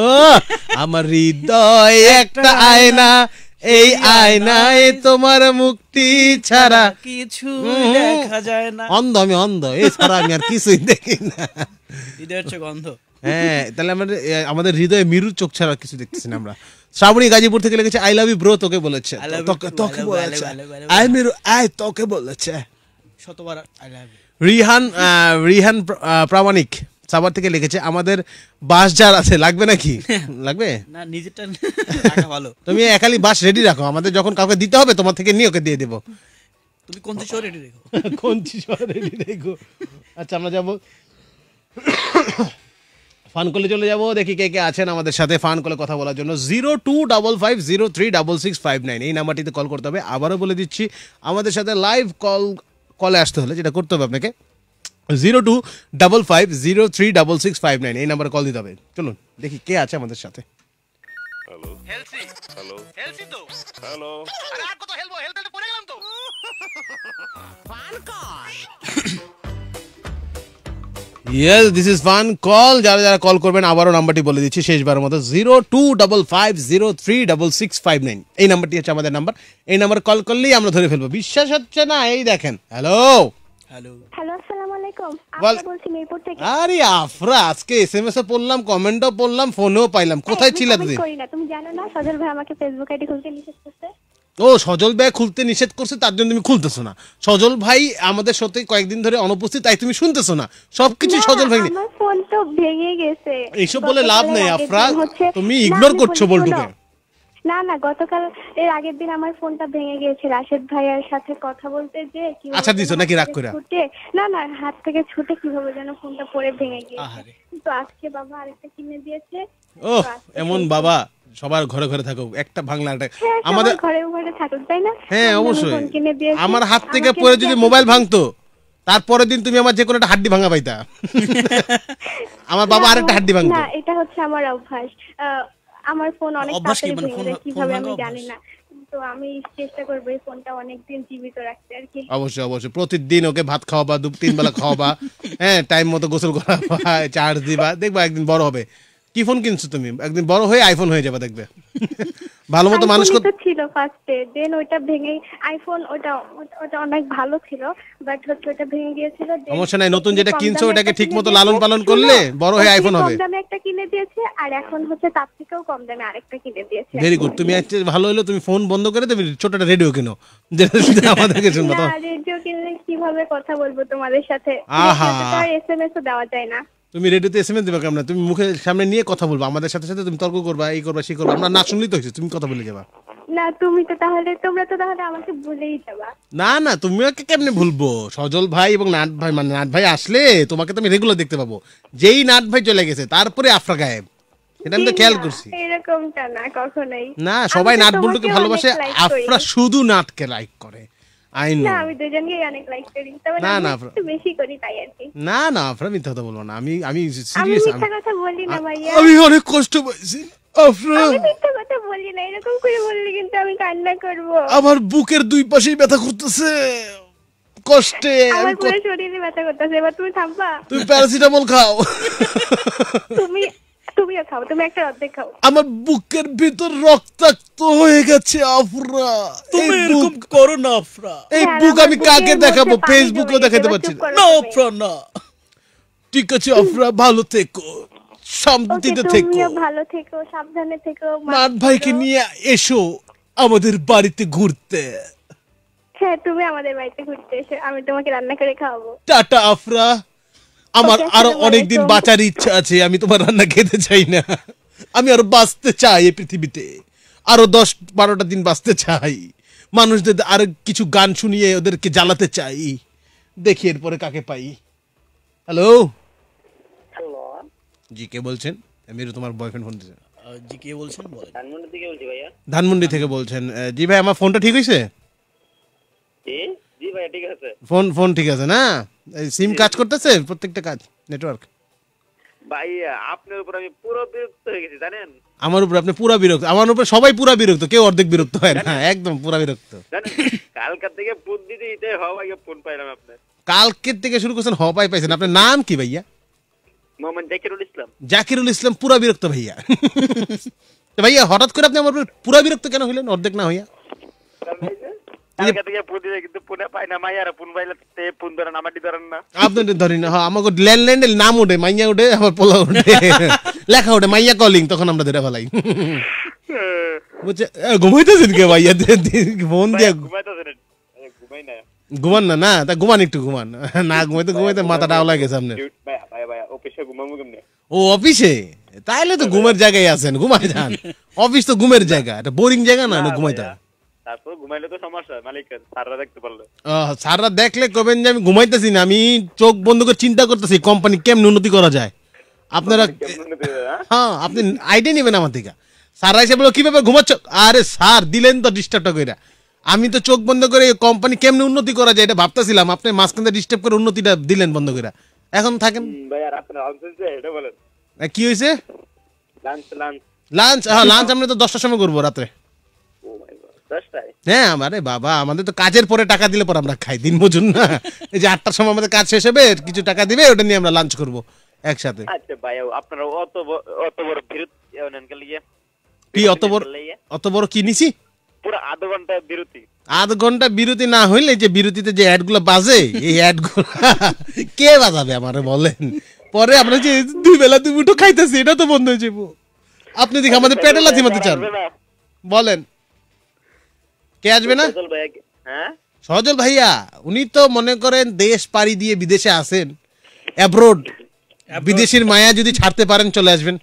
আমার হৃদয় একটা আয়না এই আয়নায় তোমার মুক্তি ছাড়া কিছু দেখা যায় না অন্ধ আমি অন্ধ এই ছাড়া আমি আর কিছুই দেখি না হৃদয়ের চোখ অন্ধ হ্যাঁ তাহলে আমাদের আমাদের হৃদয়ে মিরুর চোখ ছাড়া কিছু দেখতেছি না আমরা শ্রাবণী গাজীপুর থেকে লিখেছে আই লাভ ইউ ব্রো তোকে বলেছে তোকে বলেছে আই মিরু আই তোকে বলেছে শতবার I love you Rihan Rihan Pramanik Savar থেকে লিখেছে আমাদের বাস যার আছে লাগবে নাকি লাগবে না নিজেরটা ভালো তুমি একালি বাস রেডি রাখো আমাদের যখন কাউকে দিতে হবে তোমার থেকে নিয়ে ওকে দিয়ে দেবো তুমি কোন শহর রেডি রেখো কোন শহর রেডি রেখো আচ্ছা আমরা যাবো ফান কলে চলে যাবো দেখি কে কে আছেন আমাদের সাথে ফান কলে কথা বলার জন্য zero two double five zero three double six five nine এই নাম্বারটিতে কল করতে হবে আবারও বলে দিচ্ছি আমাদের সাথে লাইভ কল কলে আসতে হলে যেটা করতে হবে আপনাকে zero two double five zero three double six five nine এই নাম্বারে কল দিতে হবে চলুন দেখি কে আছে আমাদের সাথে হ্যালো হেলসি হ্যালো হেলসি তো হ্যালো আরে আর কত হেলবো হেলতে পড়ে গেলাম তো fun call yes this is fun call যারা যারা কল করবেন আবারও নাম্বারটি বলে দিচ্ছি শেষবারের মতো zero two double five zero three double six five nine এই নাম্বারটি হচ্ছে আমাদের নাম্বার এই নাম্বার কল করলেই আমরা ধরে ফেলবো বিশ্বাস হচ্ছে না এই দেখেন হ্যালো হ্যালো হ্যালো আসসালামু আলাইকুম আমি বলছি থেকে আরে আফরা আজকে এসএমএস এ পড়লাম কমেন্টও পড়লাম ফোনেও পাইলাম কোথায় ছিলে তুমি তুমি জানো না সজল ভাই আমাকে ফেসবুক আইডি খুলতে নিষেধ করতে ও সজল ভাই খুলতে নিষেধ করছে তার জন্য তুমি খুলতেছো না সজল ভাই আমাদের সাথে কয়েকদিন ধরে অনুপস্থিত তাই তুমি শুনতেছো না সবকিছু সজল ভাই ফোন তো ভেঙে গেছে এইসব বলে লাভ নেই আফরা তুমি ইগনোর করছো বলটুকে না না গতকাল এর আগের দিন আমার ফোনটা ভেঙে গিয়েছে রাশেদ ভাইয়ার সাথে কথা বলতে যে কি আচ্ছা দিছো নাকি রাগ করে না না হাত থেকে ছুটে কিভাবে যেন ফোনটা পড়ে ভেঙে গিয়েছে তো আজকে বাবা আরেকটা কিনে দিয়েছে ও এমন বাবা সবার ঘরে ঘরে থাকুক একটা ভাঙলা একটা হ্যাঁ, আমাদের ঘরে ঘরে থাকুক তাই না হ্যাঁ অবশ্যই আমার হাত থেকে পড়ে যদি মোবাইল ভাঙতো তারপরে দিন তুমি আমার যে কোনো একটা হাড্ডি ভাঙা পাইতা আমার বাবা আরেকটা হাড্ডি ভাঙতো এটা হচ্ছে আমার অভ্যাস আমার ফোন অনেক তাড়াতাড়ি মানে ভেঙে যায় কিভাবে আমি জানি না তো আমি চেষ্টা করব এই ফোনটা অনেকদিন জীবিত রাখতে আর কি অবশ্যই অবশ্যই প্রতিদিন ওকে ভাত খাওয়াবা দু তিন বেলা খাওয়াবা হ্যাঁ টাইম মতো গোসল করাবা চার্জ দিবা দেখবা একদিন বড় হবে কি ফোন কিনছো তুমি একদিন বড় হয়ে আইফোন হয়ে যাবে দেখবে ভালো মতো মানুষ করতে ছিল ফার্স্টে দেন ওটা ভেঙে আইফোন ওটা ওটা অনেক ভালো ছিল বাট হচ্ছে ওটা ভেঙে গিয়েছিল সমস্যা নাই নতুন যেটা কিনছো ওটাকে ঠিকমতো লালন পালন করলে বড় হয়ে আইফোন হবে কম দামে একটা কিনে দিয়েছে আর এখন হচ্ছে তার থেকেও কম দামে আরেকটা কিনে দিয়েছে ভেরি গুড তুমি আজকে ভালো হলো তুমি ফোন বন্ধ করে তুমি ছোটটা রেডিও কিনো যেটা শুধু আমাদেরকে শুনবো না রেডিও কিনলে কিভাবে কথা বলবো তোমাদের সাথে আহা এসএমএস ও দেওয়া যায় না তুমি রেডিওতে এস এম এস দেবে কেমন তুমি মুখে সামনে নিয়ে কথা বলবো আমাদের সাথে সাথে তুমি তর্ক করবা এই করবা সে করবা আমরা না শুনলেই তো হয়েছে তুমি কথা বলে যাবা না তুমি তো তাহলে তোমরা তো তাহলে আমাকে ভুলেই যাবা না না তুমি ওকে কেমনে ভুলবো সজল ভাই এবং নাট ভাই মানে নাট ভাই আসলে তোমাকে তো আমি রেগুলার দেখতে পাবো যেই নাট ভাই চলে গেছে তারপরে আফরা গায়েব এটা আমি তো খেয়াল করছি এরকমটা না কখনোই না সবাই নাট বলতে ভালোবাসে আফরা শুধু নাটকে লাইক করে আই নো আমি দুজনকেই অনেক লাইক করি তবে মানে না না একটু বেশি করি তাই আর কি না না আফরা মিথ্যা কথা বলবো না আমি আমি সিরিয়াস আমি মিথ্যা কথা বলি না ভাইয়া আমি অনেক কষ্ট পাইছি আফরা আমি মিথ্যা কথা বলি না এরকম করে বললি কিন্তু আমি কান্না করব আমার বুকের দুই পাশেই ব্যথা করতেছে কষ্টে আমার পুরো শরীরে ব্যথা করতেছে এবার তুমি থামবা তুমি প্যারাসিটামল খাও তুমি আমার বুকের ভিতর রক্তাক্ত হয়ে গেছে আফরা তুমি এরকম করো না আফরা এই হ্যাঁ, বুক আমি কাকে দেখাবো ফেসবুকেও দেখাতে পারছি না আফরা না ঠিক আছে আফরা ভালো থেকো শান্তিতে থেকো ভালো থেকো সাবধানে থেকো মাদ ভাইকে নিয়ে এসো আমাদের বাড়িতে ঘুরতে হ্যাঁ তুমি আমাদের বাড়িতে ঘুরতে এসো আমি তোমাকে রান্না করে খাওয়াবো টাটা আফরা আমার আরো অনেকদিন বাঁচার ইচ্ছা আছে আমি তোমার রান্না খেতে চাই না আমি আরো বাঁচতে চাই এই পৃথিবীতে আরো দশ বারোটা দিন বাঁচতে চাই মানুষদের আর কিছু গান শুনিয়ে ওদেরকে জ্বালাতে চাই দেখি এরপরে কাকে পাই হ্যালো জি কে বলছেন আমি তোমার বয়ফ্রেন্ড ফোন দিয়েছেন জি কে বলছেন ধানমন্ডি থেকে বলছি ভাইয়া ধানমন্ডি থেকে বলছেন জি ভাই আমার ফোনটা ঠিক হয়েছে হ্যাঁ, ঠিক আছে ফোন ফোন ঠিক আছে না এই সিম কাজ করতেছে প্রত্যেকটা কাজ নেটওয়ার্ক ভাই আপনার উপর আমি পুরো বিরক্ত হয়ে গেছি জানেন আমার উপর আপনি পুরো বিরক্ত আমার উপর সবাই পুরো বিরক্ত কেউ অর্ধেক বিরক্ত হয় না একদম পুরো বিরক্ত কালকার থেকে বুদ্ধি দিতে ফোন পাইলাম কালকের থেকে শুরু করছেন হবাই পাইছেন আপনার নাম কি ভাইয়া মোহাম্মদ জাকিরুল ইসলাম জাকিরুল ইসলাম পুরা বিরক্ত ভাইয়া ভাইয়া হঠাৎ করে আপনি আমার পুরা বিরক্ত কেন হইলেন অর্ধেক না হইয়া তাহলে না ঘুমাইতে ঘুমাইতে সামনে ও অফিসে তাইলে তো হ্যাঁ, ঘুমের জায়গায় আছেন ঘুমাই যান অফিস তো ঘুমের জায়গা এটা বোরিং জায়গা না ঘুমাই যান তারপর দেখলে কবেন যে আমি ঘুমাইতেছি না আমি চোখ বন্ধ করে চিন্তা করতেছি কোম্পানি কেমন উন্নতি করা যায় আপনারা হ্যাঁ? হ্যাঁ আপনি আইডিয়া নেবেন আমার থেকে সাররা এসে বলো কি ঘুমাচ্ছ আরে স্যার দিলেন তো ডিস্টার্বটা কইরা আমি তো চোখ বন্ধ করে কোম্পানি কেমনি উন্নতি করা যায় এটা ভাবতেছিলাম আপনি মাঝখানে ডিস্টার্ব করে উন্নতিটা দিলেন বন্ধ করে এখন থাকেন কি হয়েছে লাঞ্চ লাঞ্চ লাঞ্চ হ্যাঁ লাঞ্চ আমরা তো দশটার সময় করবো রাত্রে হ্যাঁ আমারে বাবা আমাদের তো কাজের পরে টাকা দিলে পর আমরা খাই দিন না এই যে আটটার সময় আমাদের কাজ শেষ হবে কিছু টাকা দিবে ওটা নিয়ে আমরা লাঞ্চ একসাথে আচ্ছা অত বড় কি নিছি আধ ঘন্টা বিরতি না হইলে যে বিরতিতে যে গুলো বাজে এই অ্যাডগুলো কে বাজাবে আমারে বলেন পরে আমরা যে দুই বেলা দুই মুঠো খাইতেছি এটা তো বন্ধ হয়ে যাবো আপনি দেখি আমাদের আচ্ছা, পেটে লাথি মারতে চান বলেন কে আসবে না হ্যাঁ? সজল ভাইয়া উনি তো মনে করেন দেশ পাড়ি দিয়ে বিদেশে আসেন অ্যাব্রোড বিদেশের মায়া যদি ছাড়তে পারেন চলে আসবেন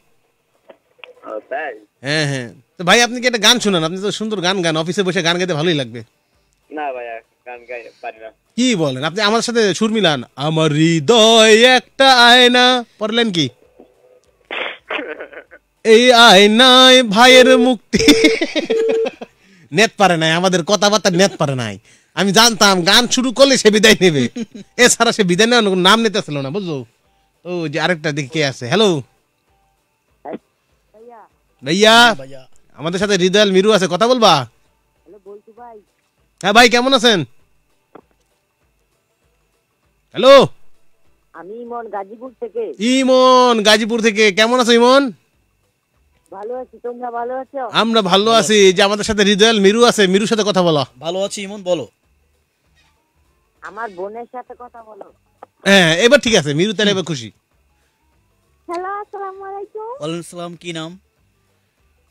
হ্যাঁ হ্যাঁ তো ভাই আপনি কি একটা গান শুনান আপনি তো সুন্দর গান গান অফিসে বসে গান গাইতে ভালোই লাগবে না ভাইয়া গান পারি না কি বলেন আপনি আমার সাথে সুর মিলান আমার হৃদয় একটা আয়না পড়লেন কি এই আয়নায় ভাইয়ের মুক্তি নেট পারে নাই আমাদের কথাবার্তা নেট পারে নাই আমি জানতাম গান শুরু করলে সে বিদায় নেবে এছাড়া সে বিদায় নেওয়ার নাম নিতে ছিল না বুঝলো ও যে আরেকটা দিকে আছে হ্যালো ভাইয়া আমাদের সাথে হৃদয়াল মিরু আছে কথা বলবা হ্যাঁ ভাই কেমন আছেন হ্যালো আমি ইমন গাজীপুর থেকে ইমন গাজীপুর থেকে কেমন আছো ইমন আমরা ভালো আছি যে আমাদের সাথে হৃদয়াল মিরু আছে মিরুর সাথে কথা বলো ভালো আছি ইমন বলো আমার বোনের সাথে কথা বলো হ্যাঁ এবার ঠিক আছে মিরু তাহলে এবার খুশি হ্যালো আলাইকুম ওয়ালাইকুম সালাম কি নাম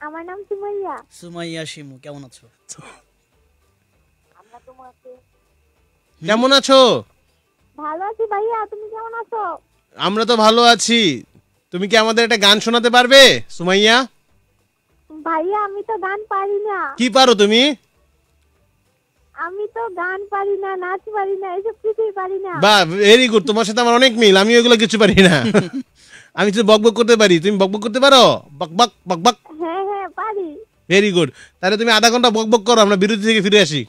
আমার নাম সুমাইয়া সুমাইয়া শিমু কেমন আছো কেমন আছো ভালো আছি ভাইয়া তুমি কেমন আছো আমরা তো ভালো আছি তুমি কি আমাদের একটা গান শোনাতে পারবে সুমাইয়া ভাইয়া আমি তো গান পারি না কি পারো তুমি আমি তো গান পারি না নাচ পারি না এসব কিছুই পারি না ভেরি গুড তোমার সাথে আমার অনেক মিল আমি ওগুলো কিছু পারি না আমি শুধু বকবক করতে পারি তুমি বকবক করতে পারো বকবক বকবক হ্যাঁ হ্যাঁ পারি ভেরি গুড তাহলে তুমি আধা ঘন্টা বকবক করো আমরা বিরতি থেকে ফিরে আসি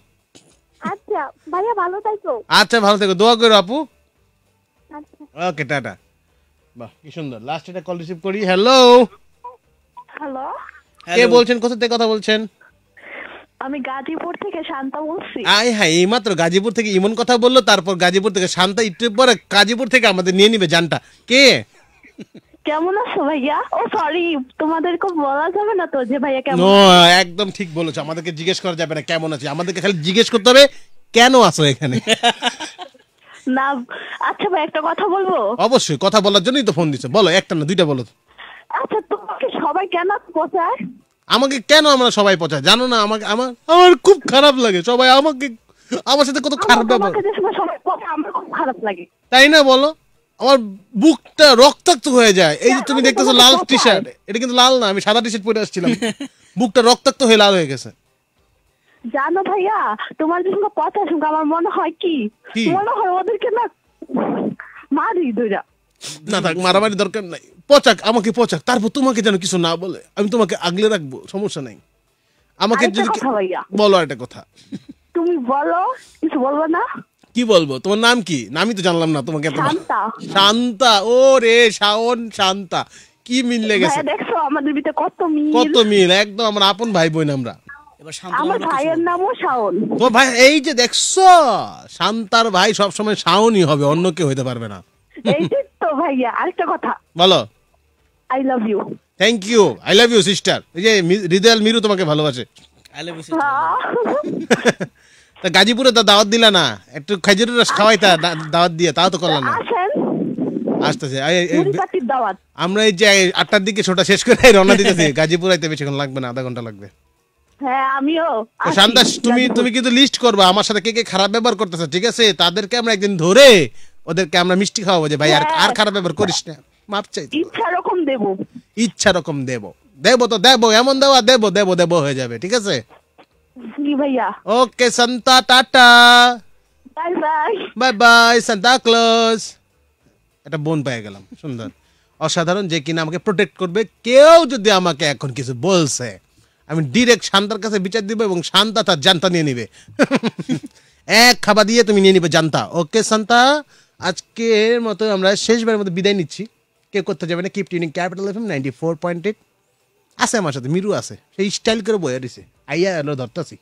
আচ্ছা ভাইয়া ভালো থাকো আচ্ছা ভালো থাকো দোয়া করো আপু ওকে আচ্ছা। টাটা বাহ কি সুন্দর লাস্ট এটা কল রিসিভ করি হ্যালো হ্যালো কে বলছেন কোথা থেকে কথা বলছেন আমি গাজীপুর থেকে শান্তা বলছি আয় হ্যাঁ এইমাত্র গাজীপুর থেকে ইমন কথা বললো তারপর গাজীপুর থেকে শান্তা একটু পরে গাজীপুর থেকে আমাদের নিয়ে নিবে জানটা কে কেমন আছো ভাইয়া ও সরি তোমাদেরকে বলা যাবে না তো যে ভাইয়া কেমন একদম ঠিক বলেছো আমাদেরকে জিজ্ঞেস করা যাবে না কেমন আছে আমাদেরকে খালি জিজ্ঞেস করতে হবে কেন আছো এখানে না আচ্ছা ভাই একটা কথা বলবো অবশ্যই কথা বলার জন্যই তো ফোন দিছো বলো একটা না দুইটা বলো আচ্ছা তোমাকে সবাই কেন পচায় আমাকে কেন আমরা সবাই পচায় জানো না আমাকে আমার আমার খুব খারাপ লাগে সবাই আমাকে আমার সাথে কত খারাপ ব্যাপার খারাপ লাগে তাই না বলো আমার বুকটা রক্তাক্ত হয়ে যায় এই যে হ্যাঁ, তুমি দেখতেছো লাল টি শার্ট এটা কিন্তু লাল না আমি সাদা টি শার্ট পরে আসছিলাম বুকটা রক্তাক্ত হয়ে লাল হয়ে গেছে জানো ভাইয়া তোমার যে যখন কথা শুনে আমার মনে হয় কি মনে হয় ওদেরকে না মারি দুইটা না থাক মারামারি দরকার নাই পচাক আমাকে পচাক তারপর তোমাকে যেন কিছু না বলে আমি তোমাকে আগলে রাখবো সমস্যা নাই আমাকে যদি বলো একটা কথা তুমি বলো কিছু বলবো না কি বলবো তোমার নাম কি নামই তো জানলাম না তোমাকে শান্তা ও রে শাওন শান্তা কি মিল লেগেছে দেখছো আমাদের ভিতরে কত মিল কত মিল একদম আমরা আপন ভাই বোন আমরা আমার ভাইয়ের নামও শাওন তো ভাই এই যে দেখছো শান্তার ভাই সবসময় শাওনই হবে অন্য কেউ হইতে পারবে না হ্যাঁ। গাজীপুরে তো দাওয়াত দিল না একটু খেজুরের রস খাওয়াই তা দাওয়াত দিয়ে তাও তো করলা না আসতেছে আমরা এই যে আটটার দিকে ছোটা শেষ করে রওনা দিতেছি গাজীপুর আইতে বেশিক্ষণ লাগবে না আধা ঘন্টা লাগবে হ্যাঁ তুমি তুমি কিন্তু লিস্ট করবা আমার সাথে কে কে খারাপ ব্যবহার করতেছে ঠিক আছে তাদেরকে আমরা একদিন ধরে ওদেরকে আমরা মিষ্টি খাওয়াবো যে ভাই আর আর খারাপ ব্যাপার করিস না মাপ চাই ইচ্ছা রকম দেব ইচ্ছা রকম দেব দেব তো দেব এমন দেওয়া দেব দেব দেব হয়ে যাবে ঠিক আছে জি ভাইয়া okay Santa tata bye bye bye bye Santa close এটা বোন পেয়ে গেলাম সুন্দর অসাধারণ যে কিনা আমাকে প্রোটেক্ট করবে কেউ যদি আমাকে এখন কিছু বলছে আমি ডিরেক্ট শান্তার কাছে বিচার দিব এবং শান্তা তার জানতা নিয়ে নিবে এক খাবার দিয়ে তুমি নিয়ে নিবে জানতা ওকে শান্তা আজকের মতো আমরা শেষবারের মতো বিদায় নিচ্ছি কে করতে যাবে না keep tuning capital F M ninety four point eight আছে আমার সাথে মিরু আছে সেই স্টাইল করে বয়ে দিছে আইয়া এলো ধরতাছি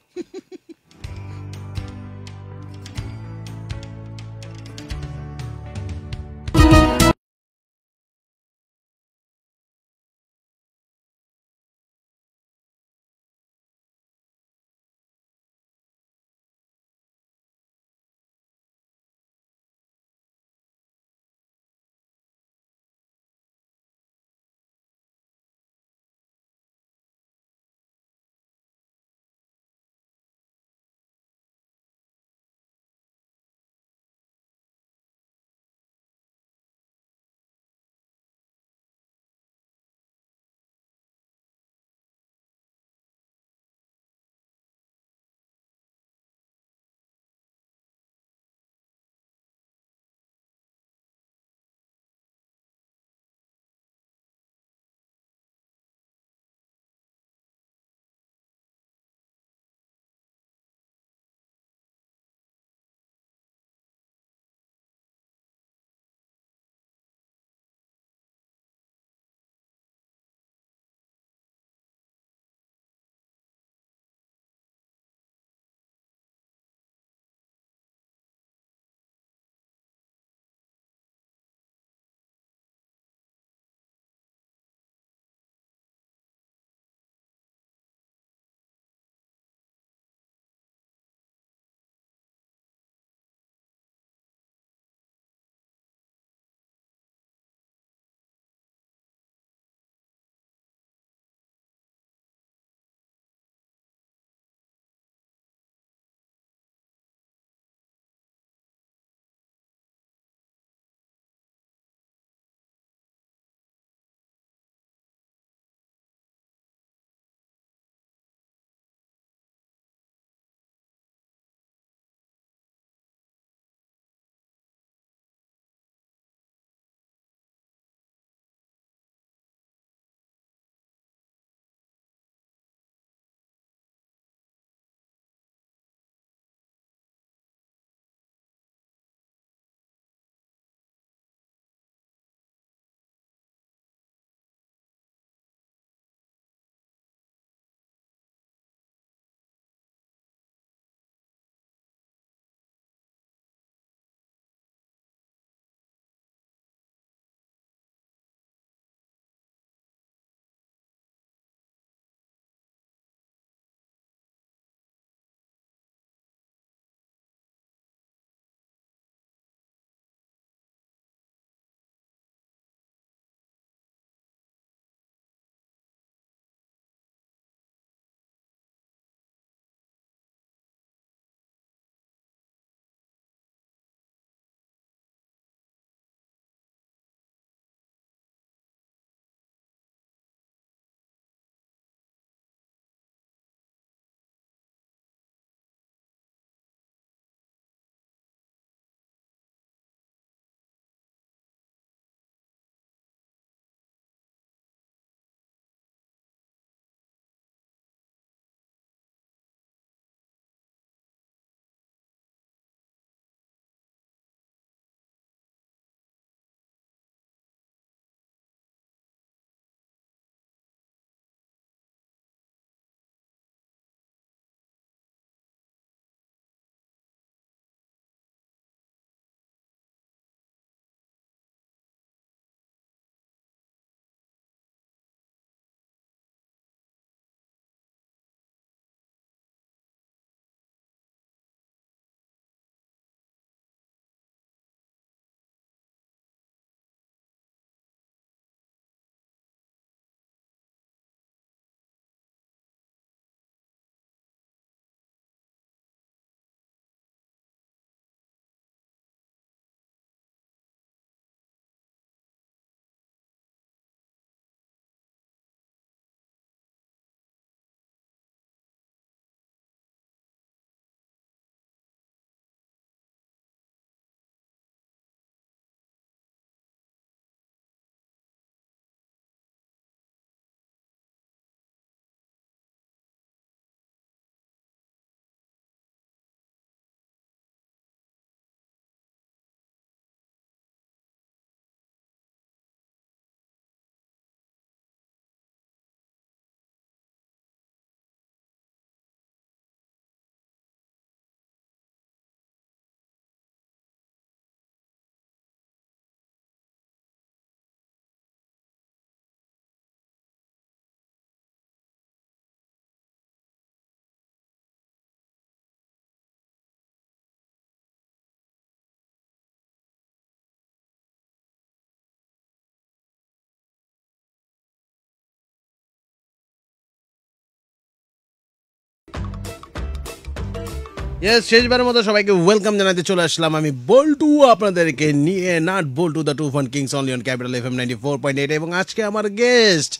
ইয়েস শেষবারের মতো সবাইকে ওয়েলকাম জানাতে চলে আসলাম আমি বল্টু আপনাদেরকে নিয়ে nut Boltu the two fun Kings only on capital F M ninety four point eight এবং আজকে আমার guest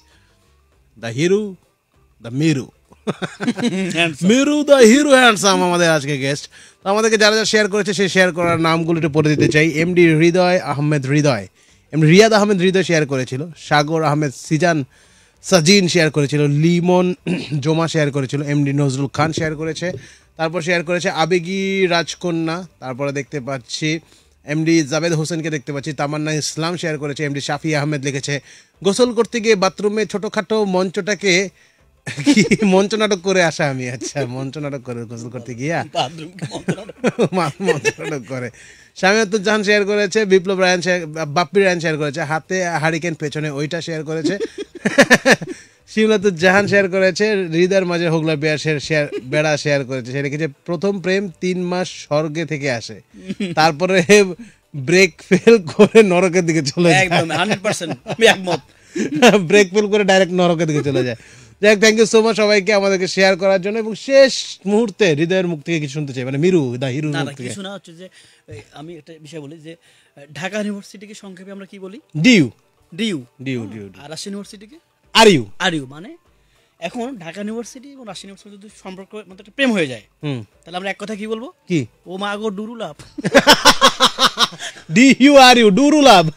the hero the মিরু মিরু the hero handsome আমাদের আজকে গেস্ট তো আমাদেরকে যারা যারা শেয়ার করেছে সেই শেয়ার করার নামগুলো একটু পড়ে দিতে চাই MD Hridoy Ahmed Hridoy MD Riad Ahmed Hridoy share করেছিল সাগর আহমেদ সিজান সাজিন শেয়ার করেছিল লিমন জোমা শেয়ার করেছিল এমডি নজরুল খান শেয়ার করেছে তারপর শেয়ার করেছে আবেগী রাজকন্যা তারপরে দেখতে পাচ্ছি এমডি জাবেদ হোসেনকে দেখতে পাচ্ছি তামান্না ইসলাম শেয়ার করেছে এমডি শাফি আহমেদ লিখেছে গোসল করতে গিয়ে বাথরুমে ছোটোখাটো মঞ্চটাকে মঞ্চ নাটক করে আসা আমি আচ্ছা মঞ্চ নাটক করে গোসল করতে গিয়া মঞ্চ নাটক করে স্বামীত্ব জাহান শেয়ার করেছে বিপ্লব রায়ন শেয়ার বাপ্পি রায়ন শেয়ার করেছে হাতে হারিকেন পেছনে ওইটা শেয়ার করেছে তো জাহান শেয়ার করেছে হৃদয়ের মাঝে হোগলা বেড়া শেয়ার বেড়া শেয়ার করেছে সে লিখেছে প্রথম প্রেম তিন মাস স্বর্গে থেকে আসে তারপরে ব্রেক ফেল করে নরকের দিকে চলে যায় ব্রেক ফেল করে ডাইরেক্ট নরকের দিকে চলে যায় যাক থ্যাংক ইউ সো মাচ সবাইকে আমাদেরকে শেয়ার করার জন্য এবং শেষ মুহূর্তে হৃদয়ের মুখ থেকে কিছু শুনতে চাই মানে মিরু দা হিরু না কিছু না হচ্ছে যে আমি একটা বিষয় বলি যে ঢাকা ইউনিভার্সিটিকে সংক্ষেপে আমরা কি বলি ডিইউ ডিইউ ডিইউ ডিইউ আর রাজশাহী ইউনিভার্সিটিকে আর ইউ আর ইউ মানে এখন ঢাকা ইউনিভার্সিটি এবং রাজশাহী ইউনিভার্সিটি যদি সম্পর্ক মধ্যে একটা প্রেম হয়ে যায় হুম তাহলে আমরা এক কথা কি বলবো কি ও মা গো ডুরু love D U R U ডুরু লাভ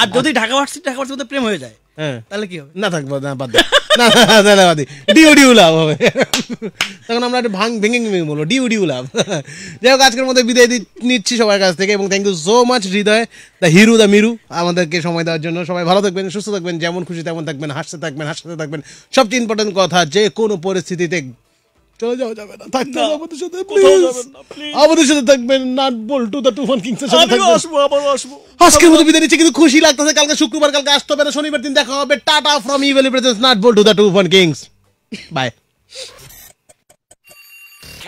আর যদি ঢাকা ভার্সিটি ঢাকা ভার্সিটির প্রেম হয়ে যায় হ্যাঁ। তাহলে কি হবে না থাকবো না বাদ তখন আমরা একটা ভেঙে ডিউ ডিউ লাভ যাই হোক আজকের মধ্যে বিদায় নিচ্ছি সবার কাছ থেকে এবং thank you so much Hridoy the hero the Miru আমাদেরকে সময় দেওয়ার জন্য সবাই ভালো থাকবেন সুস্থ থাকবেন যেমন খুশি তেমন থাকবেন হাসতে থাকবেন হাসতে থাকবেন সবচেয়ে ইম্পর্টেন্ট কথা যে কোনো পরিস্থিতিতে চলে যাওয়া যাবে না থাকতে আমাদের সাথে প্লিজ আমাদের সাথে থাকবেন নাট বল্টু দ্য তুফান কিংসের সাথে থাকবেন আসবো আবার আসবো আজকের মতো বিদায় নিচ্ছি কিন্তু খুশি লাগতেছে কালকে শুক্রবার কালকে আসতে হবে না শনিবার দিন দেখা হবে tata from Evaly presents nut Boltu the two fun kings bye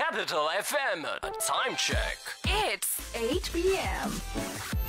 Capital FM, a time check. 8 p.m.